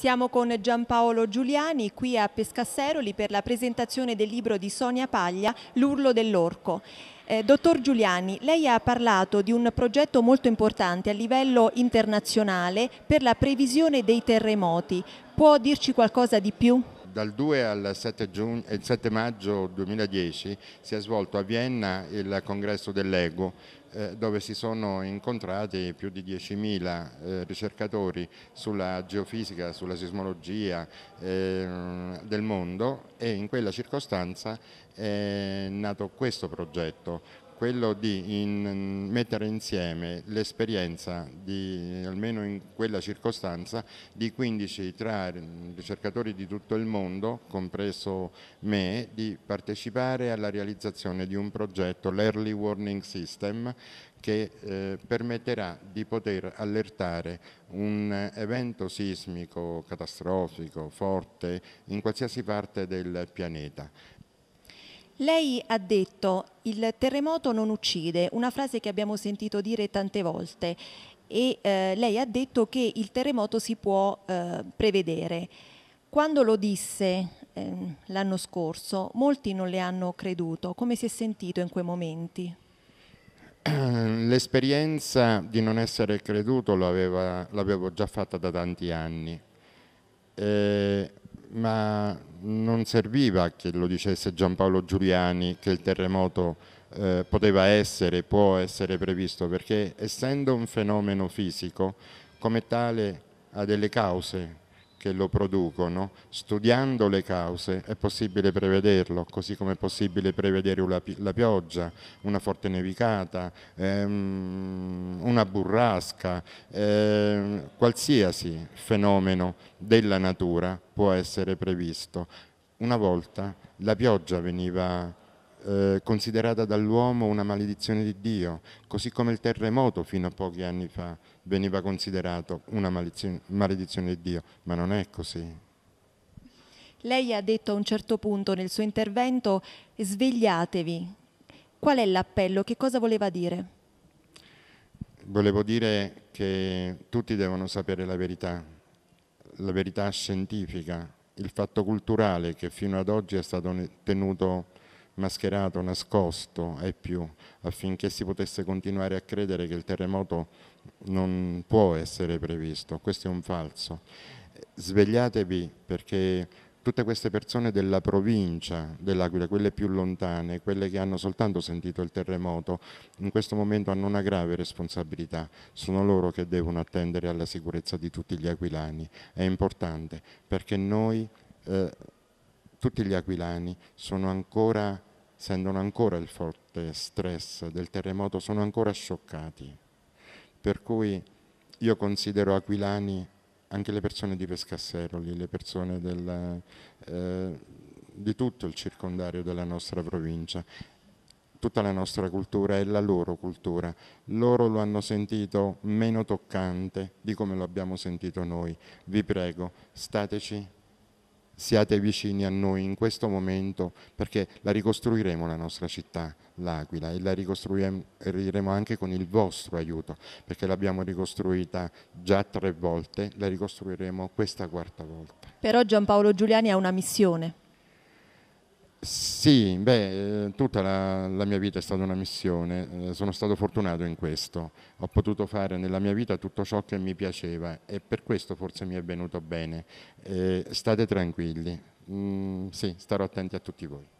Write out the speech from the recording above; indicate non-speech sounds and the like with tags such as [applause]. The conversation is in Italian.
Siamo con Giampaolo Giuliani qui a Pescasseroli per la presentazione del libro di Sonia Paglia, L'urlo dell'orco. Eh, dottor Giuliani, lei ha parlato di un progetto molto importante a livello internazionale per la previsione dei terremoti. Può dirci qualcosa di più? dal 2 al 7, giugno, 7 maggio 2010 si è svolto a Vienna il congresso dell'EGO eh, dove si sono incontrati più di 10.000 eh, ricercatori sulla geofisica, sulla sismologia ehm, del mondo e in quella circostanza è nato questo progetto quello di in, mettere insieme l'esperienza, almeno in quella circostanza, di 15 tra ricercatori di tutto il mondo, compreso me, di partecipare alla realizzazione di un progetto, l'Early Warning System, che eh, permetterà di poter allertare un evento sismico catastrofico forte in qualsiasi parte del pianeta lei ha detto il terremoto non uccide, una frase che abbiamo sentito dire tante volte e eh, lei ha detto che il terremoto si può eh, prevedere. Quando lo disse eh, l'anno scorso, molti non le hanno creduto. Come si è sentito in quei momenti? [clears throat] L'esperienza di non essere creduto l'avevo già fatta da tanti anni, eh, ma non serviva che lo dicesse Giampaolo Giuliani che il terremoto eh, poteva essere, può essere previsto, perché essendo un fenomeno fisico, come tale ha delle cause che lo producono, studiando le cause è possibile prevederlo, così come è possibile prevedere una, la pioggia, una forte nevicata, ehm, una burrasca, ehm, qualsiasi fenomeno della natura può essere previsto una volta la pioggia veniva eh, considerata dall'uomo una maledizione di Dio, così come il terremoto fino a pochi anni fa veniva considerato una maledizione di Dio, ma non è così. Lei ha detto a un certo punto nel suo intervento svegliatevi. Qual è l'appello? Che cosa voleva dire? Volevo dire che tutti devono sapere la verità, la verità scientifica, il fatto culturale che fino ad oggi è stato tenuto mascherato, nascosto e più, affinché si potesse continuare a credere che il terremoto non può essere previsto. Questo è un falso. Svegliatevi perché tutte queste persone della provincia dell'Aquila, quelle più lontane, quelle che hanno soltanto sentito il terremoto, in questo momento hanno una grave responsabilità, sono loro che devono attendere alla sicurezza di tutti gli aquilani. È importante perché noi, eh, tutti gli aquilani, ancora, sentono ancora il forte stress del terremoto, sono ancora scioccati. Per cui io considero aquilani anche le persone di Pescasseroli, le persone del, eh, di tutto il circondario della nostra provincia tutta la nostra cultura è la loro cultura. Loro lo hanno sentito meno toccante di come lo abbiamo sentito noi. Vi prego, stateci siate vicini a noi in questo momento perché la ricostruiremo la nostra città, l'Aquila, e la ricostruiremo anche con il vostro aiuto perché l'abbiamo ricostruita già tre volte, la ricostruiremo questa quarta volta. Però Giampaolo Giuliani ha una missione. Sì, beh, eh, tutta la, la, mia vita è stata una missione, eh, sono stato fortunato in questo, ho potuto fare nella mia vita tutto ciò che mi piaceva e per questo forse mi è venuto bene. Eh, state tranquilli, mm, sì, starò attenti a tutti voi.